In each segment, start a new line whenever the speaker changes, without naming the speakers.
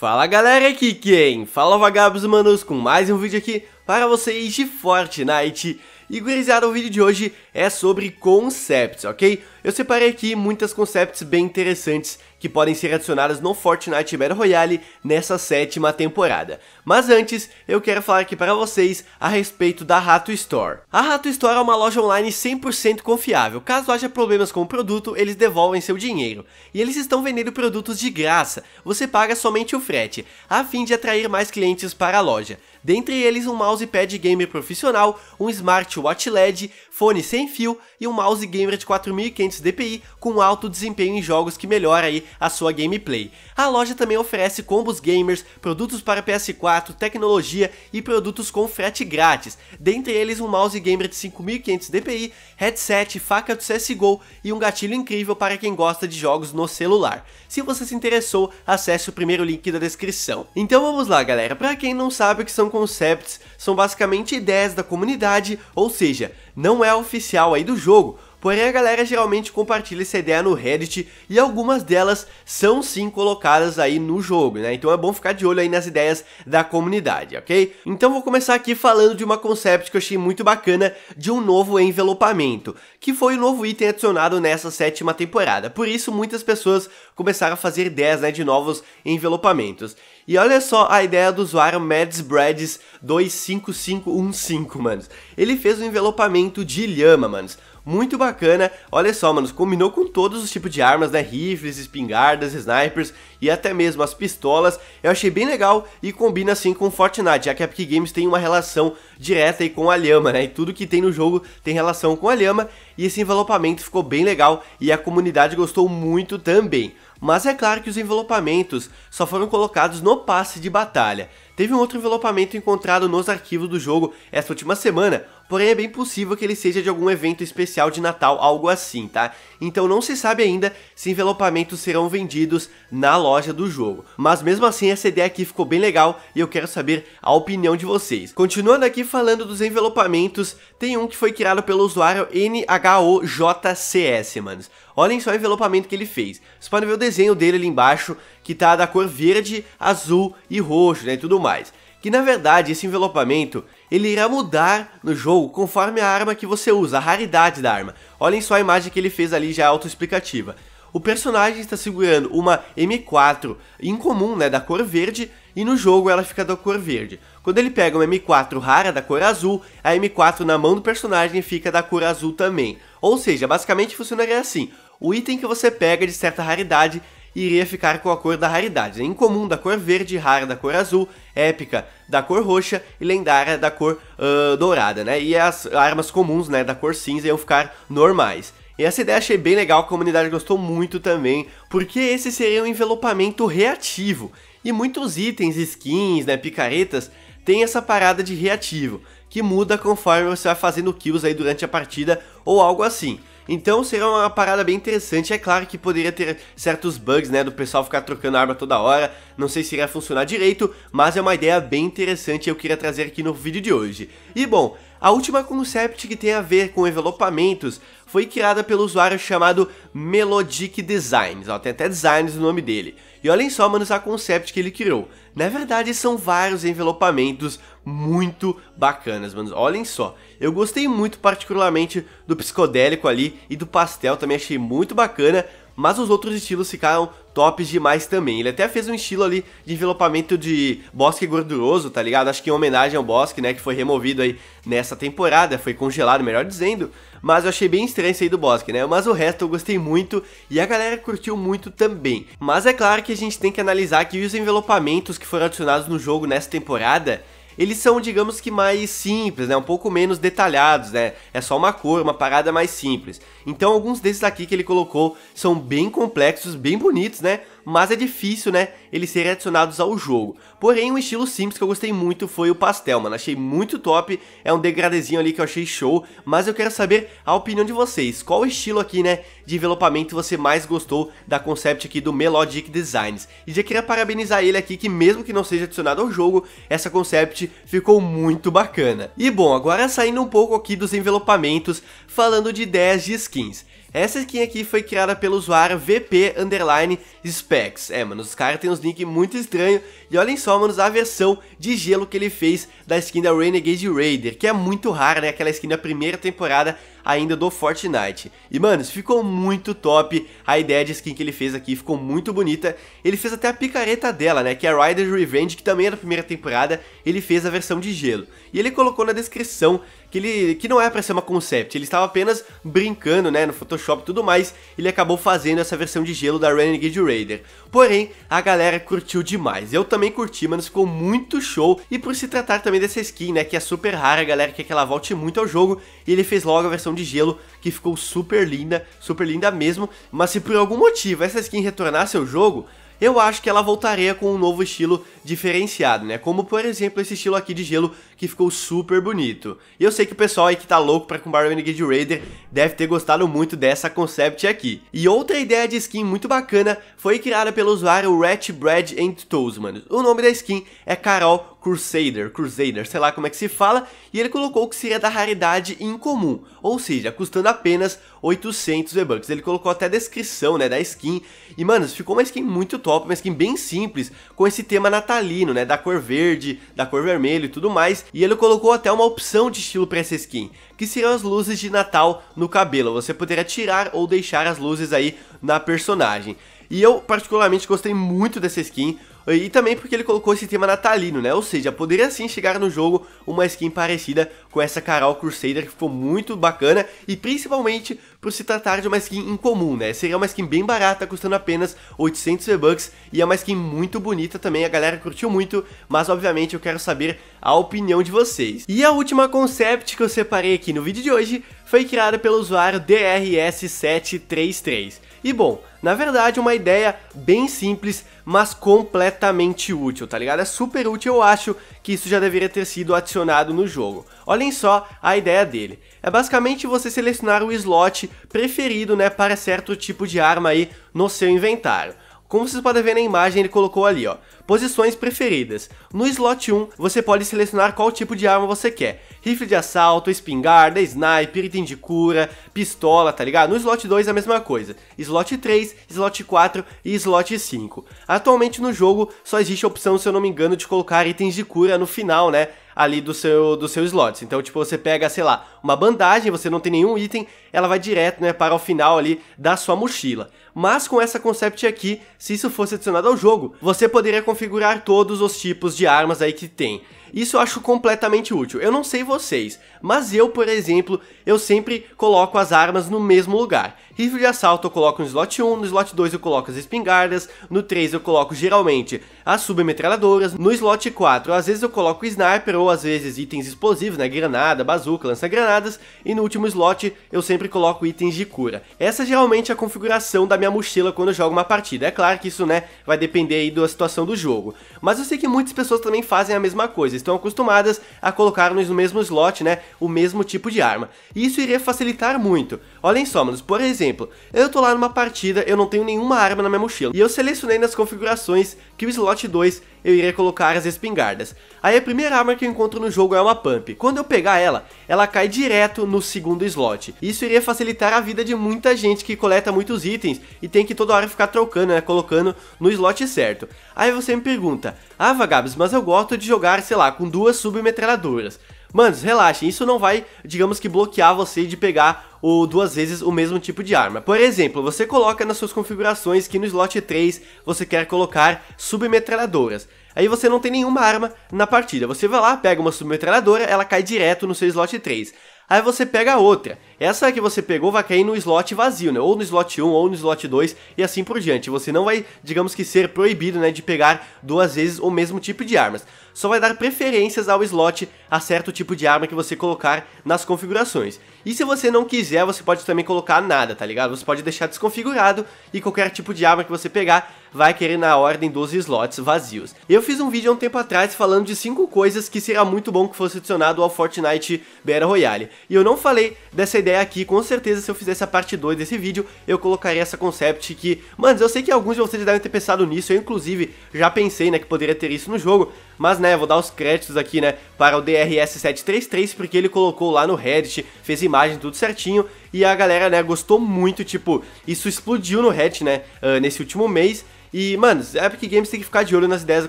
Fala galera, aqui quem? Fala vagabos manos com mais um vídeo aqui para vocês de Fortnite E gurizada, o vídeo de hoje é sobre concepts, ok? Eu separei aqui muitas concepts bem interessantes que podem ser adicionadas no Fortnite Battle Royale nessa sétima temporada. Mas antes, eu quero falar aqui para vocês a respeito da Rato Store. A Rato Store é uma loja online 100% confiável. Caso haja problemas com o produto, eles devolvem seu dinheiro. E eles estão vendendo produtos de graça. Você paga somente o frete, a fim de atrair mais clientes para a loja. Dentre eles, um mousepad gamer profissional, um smartwatch LED, fone sem sem fio e um mouse gamer de 4500 DPI com alto desempenho em jogos que melhora aí a sua gameplay. A loja também oferece combos gamers, produtos para PS4, tecnologia e produtos com frete grátis, dentre eles um mouse gamer de 5500 DPI, headset, faca do CSGO e um gatilho incrível para quem gosta de jogos no celular. Se você se interessou, acesse o primeiro link da descrição. Então vamos lá galera, para quem não sabe o que são concepts, são basicamente ideias da comunidade, ou seja, não é oficial aí do jogo porém a galera geralmente compartilha essa ideia no Reddit e algumas delas são sim colocadas aí no jogo, né? Então é bom ficar de olho aí nas ideias da comunidade, ok? Então vou começar aqui falando de uma concept que eu achei muito bacana de um novo envelopamento, que foi o novo item adicionado nessa sétima temporada. Por isso muitas pessoas começaram a fazer ideias né, de novos envelopamentos. E olha só a ideia do usuário madsbreds 25515 manos. Ele fez um envelopamento de lhama, manos muito bacana. Olha só, mano, combinou com todos os tipos de armas, né? Rifles, espingardas, snipers e até mesmo as pistolas. Eu achei bem legal e combina assim com Fortnite, já que a Epic Games tem uma relação direta aí com a lhama, né? E tudo que tem no jogo tem relação com a lhama e esse envelopamento ficou bem legal e a comunidade gostou muito também mas é claro que os envelopamentos só foram colocados no passe de batalha. Teve um outro envelopamento encontrado nos arquivos do jogo essa última semana, porém é bem possível que ele seja de algum evento especial de Natal, algo assim, tá? Então não se sabe ainda se envelopamentos serão vendidos na loja do jogo. Mas mesmo assim essa ideia aqui ficou bem legal e eu quero saber a opinião de vocês. Continuando aqui falando dos envelopamentos, tem um que foi criado pelo usuário NHOJCS, manos. Olhem só o envelopamento que ele fez. Vocês podem ver o desenho dele ali embaixo, que tá da cor verde, azul e roxo, né, e tudo mais que na verdade esse envelopamento ele irá mudar no jogo conforme a arma que você usa, a raridade da arma. Olhem só a imagem que ele fez ali já é autoexplicativa. O personagem está segurando uma M4 incomum, né, da cor verde, e no jogo ela fica da cor verde. Quando ele pega uma M4 rara da cor azul, a M4 na mão do personagem fica da cor azul também. Ou seja, basicamente funcionaria assim. O item que você pega de certa raridade, iria ficar com a cor da raridade, né? incomum da cor verde, rara da cor azul, épica da cor roxa e lendária da cor uh, dourada, né? E as armas comuns, né, da cor cinza iam ficar normais. E essa ideia achei bem legal, a comunidade gostou muito também, porque esse seria um envelopamento reativo. E muitos itens, skins, né, picaretas, tem essa parada de reativo, que muda conforme você vai fazendo kills aí durante a partida ou algo assim. Então seria uma parada bem interessante. É claro que poderia ter certos bugs, né? Do pessoal ficar trocando arma toda hora. Não sei se iria funcionar direito, mas é uma ideia bem interessante e eu queria trazer aqui no vídeo de hoje. E bom, a última concept que tem a ver com envelopamentos foi criada pelo usuário chamado Melodic Designs. Ó, tem até designs no nome dele. E olhem só, manos, a concept que ele criou. Na verdade, são vários envelopamentos muito bacanas, mano. Olhem só, eu gostei muito particularmente do psicodélico ali e do pastel, também achei muito bacana, mas os outros estilos ficaram tops demais também. Ele até fez um estilo ali de envelopamento de bosque gorduroso, tá ligado? Acho que em homenagem ao bosque, né, que foi removido aí nessa temporada, foi congelado, melhor dizendo, mas eu achei bem estranho isso aí do bosque, né? Mas o resto eu gostei muito e a galera curtiu muito também. Mas é claro que a gente tem que analisar que os envelopamentos que foram adicionados no jogo nessa temporada eles são, digamos que mais simples, né? Um pouco menos detalhados, né? É só uma cor, uma parada mais simples. Então alguns desses aqui que ele colocou são bem complexos, bem bonitos, né? Mas é difícil, né? Eles serem adicionados ao jogo. Porém, um estilo simples que eu gostei muito foi o pastel, mano. Achei muito top. É um degradezinho ali que eu achei show. Mas eu quero saber a opinião de vocês. Qual estilo aqui, né? De envelopamento você mais gostou da concept aqui do Melodic Designs? E já queria parabenizar ele aqui que mesmo que não seja adicionado ao jogo, essa concept ficou muito bacana. E bom, agora saindo um pouco aqui dos envelopamentos, falando de ideias de skins. Essa skin aqui foi criada pelo usuário VP Underline Specs. É, mano, os caras têm uns links muito estranhos. E olhem só, mano, a versão de gelo que ele fez da skin da Renegade Raider, que é muito rara, né? Aquela skin da primeira temporada ainda do Fortnite. E, mano, ficou muito top. A ideia de skin que ele fez aqui ficou muito bonita. Ele fez até a picareta dela, né? Que é a Rider's Revenge, que também é da primeira temporada. Ele fez a versão de gelo. E ele colocou na descrição que ele que não é para ser uma concept, ele estava apenas brincando, né, no Photoshop e tudo mais, ele acabou fazendo essa versão de gelo da Renegade Raider. Porém, a galera curtiu demais. Eu também curti, mano, ficou muito show. E por se tratar também dessa skin, né, que é super rara, a galera quer que ela volte muito ao jogo, e ele fez logo a versão de gelo, que ficou super linda, super linda mesmo, mas se por algum motivo essa skin retornasse ao jogo, eu acho que ela voltaria com um novo estilo diferenciado, né? Como por exemplo esse estilo aqui de gelo que ficou super bonito. E eu sei que o pessoal aí que tá louco pra comprar o Renegade Raider deve ter gostado muito dessa concept aqui. E outra ideia de skin muito bacana foi criada pelo usuário Brad and Toes, mano. O nome da skin é Carol Crusader, Crusader, sei lá como é que se fala, e ele colocou que seria da raridade incomum, ou seja, custando apenas 800 V-Bucks. Ele colocou até a descrição, né, da skin, e, mano, ficou uma skin muito top, uma skin bem simples, com esse tema natalino, né, da cor verde, da cor vermelha e tudo mais, e ele colocou até uma opção de estilo para essa skin, que seriam as luzes de Natal no cabelo, você poderia tirar ou deixar as luzes aí na personagem. E eu particularmente gostei muito dessa skin, e também porque ele colocou esse tema natalino, né? Ou seja, poderia sim chegar no jogo uma skin parecida com essa Carol Crusader, que ficou muito bacana. E principalmente por se tratar de uma skin incomum, né? Seria uma skin bem barata, custando apenas 800 V-Bucks. E é uma skin muito bonita também, a galera curtiu muito. Mas obviamente eu quero saber a opinião de vocês. E a última concept que eu separei aqui no vídeo de hoje foi criada pelo usuário DRS733. E bom, na verdade uma ideia bem simples, mas completamente útil, tá ligado? É super útil, eu acho que isso já deveria ter sido adicionado no jogo. Olhem só a ideia dele. É basicamente você selecionar o slot preferido, né, para certo tipo de arma aí no seu inventário. Como vocês podem ver na imagem, ele colocou ali, ó. Posições preferidas. No slot 1, você pode selecionar qual tipo de arma você quer. Rifle de assalto, espingarda, sniper, item de cura, pistola, tá ligado? No slot 2 a mesma coisa. Slot 3, slot 4 e slot 5. Atualmente no jogo só existe a opção, se eu não me engano, de colocar itens de cura no final, né? ali do seu, do seu slots. Então, tipo, você pega, sei lá, uma bandagem, você não tem nenhum item, ela vai direto, né, para o final ali da sua mochila mas com essa concept aqui, se isso fosse adicionado ao jogo, você poderia configurar todos os tipos de armas aí que tem. Isso eu acho completamente útil. Eu não sei vocês, mas eu, por exemplo, eu sempre coloco as armas no mesmo lugar. Rifle de assalto eu coloco no slot 1, no slot 2 eu coloco as espingardas, no 3 eu coloco geralmente as submetralhadoras, no slot 4 às vezes eu coloco sniper ou às vezes itens explosivos, né, granada, bazuca, lança-granadas, e no último slot eu sempre coloco itens de cura. Essa é geralmente é a configuração da minha minha mochila quando eu jogo uma partida. É claro que isso, né, vai depender aí da situação do jogo. Mas eu sei que muitas pessoas também fazem a mesma coisa, estão acostumadas a colocar no mesmo slot, né, o mesmo tipo de arma. E isso iria facilitar muito. Olhem só, manos, por exemplo, eu tô lá numa partida, eu não tenho nenhuma arma na minha mochila. E eu selecionei nas configurações que o slot 2 eu irei colocar as espingardas. Aí a primeira arma que eu encontro no jogo é uma pump. Quando eu pegar ela, ela cai direto no segundo slot. Isso iria facilitar a vida de muita gente que coleta muitos itens e tem que toda hora ficar trocando, né, colocando no slot certo. Aí você me pergunta, ah Vagabes, mas eu gosto de jogar, sei lá, com duas submetralhadoras. Manos, relaxem, isso não vai, digamos que bloquear você de pegar ou duas vezes o mesmo tipo de arma. Por exemplo, você coloca nas suas configurações que no slot 3 você quer colocar submetralhadoras. Aí você não tem nenhuma arma na partida. Você vai lá, pega uma submetralhadora, ela cai direto no seu slot 3. Aí você pega a outra. Essa que você pegou vai cair no slot vazio, né? Ou no slot 1 ou no slot 2 e assim por diante. Você não vai, digamos que, ser proibido, né, de pegar duas vezes o mesmo tipo de armas. Só vai dar preferências ao slot a certo tipo de arma que você colocar nas configurações. E se você não quiser, você pode também colocar nada, tá ligado? Você pode deixar desconfigurado e qualquer tipo de arma que você pegar vai querer na ordem dos slots vazios. Eu fiz um vídeo há um tempo atrás falando de 5 coisas que seria muito bom que fosse adicionado ao Fortnite Battle Royale. E eu não falei dessa ideia aqui, com certeza se eu fizesse a parte 2 desse vídeo, eu colocaria essa concept que... Mano, eu sei que alguns de vocês devem ter pensado nisso, eu inclusive já pensei né, que poderia ter isso no jogo, mas, né, vou dar os créditos aqui, né, para o DRS733, porque ele colocou lá no Reddit, fez imagem, tudo certinho, e a galera, né, gostou muito, tipo, isso explodiu no Reddit, né, uh, nesse último mês, e, mano, a Epic Games tem que ficar de olho nas ideias da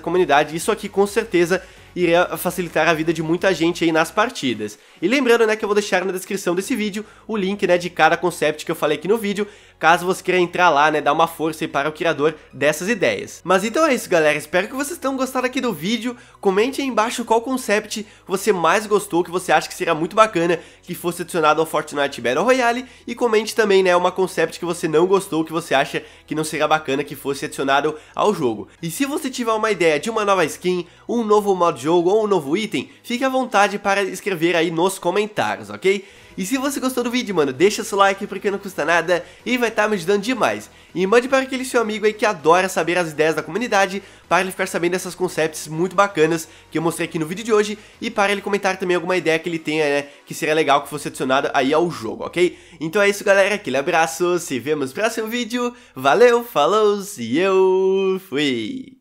comunidade, isso aqui com certeza iria facilitar a vida de muita gente aí nas partidas. E lembrando, né, que eu vou deixar na descrição desse vídeo o link, né, de cada concept que eu falei aqui no vídeo, caso você queira entrar lá, né, dar uma força aí para o criador dessas ideias. Mas então é isso, galera, espero que vocês tenham gostado aqui do vídeo, comente aí embaixo qual concept você mais gostou, que você acha que seria muito bacana que fosse adicionado ao Fortnite Battle Royale, e comente também, né, uma concept que você não gostou, que você acha que não seria bacana que fosse adicionado ao jogo. E se você tiver uma ideia de uma nova skin, um novo modo de jogo ou um novo item, fique à vontade para escrever aí nos comentários, ok? E se você gostou do vídeo, mano, deixa seu like porque não custa nada e vai estar tá me ajudando demais. E mande para aquele seu amigo aí que adora saber as ideias da comunidade, para ele ficar sabendo dessas concepts muito bacanas que eu mostrei aqui no vídeo de hoje e para ele comentar também alguma ideia que ele tenha, né, que seria legal que fosse adicionada aí ao jogo, ok? Então é isso, galera, aquele abraço, se vemos no próximo vídeo, valeu, falou e eu fui!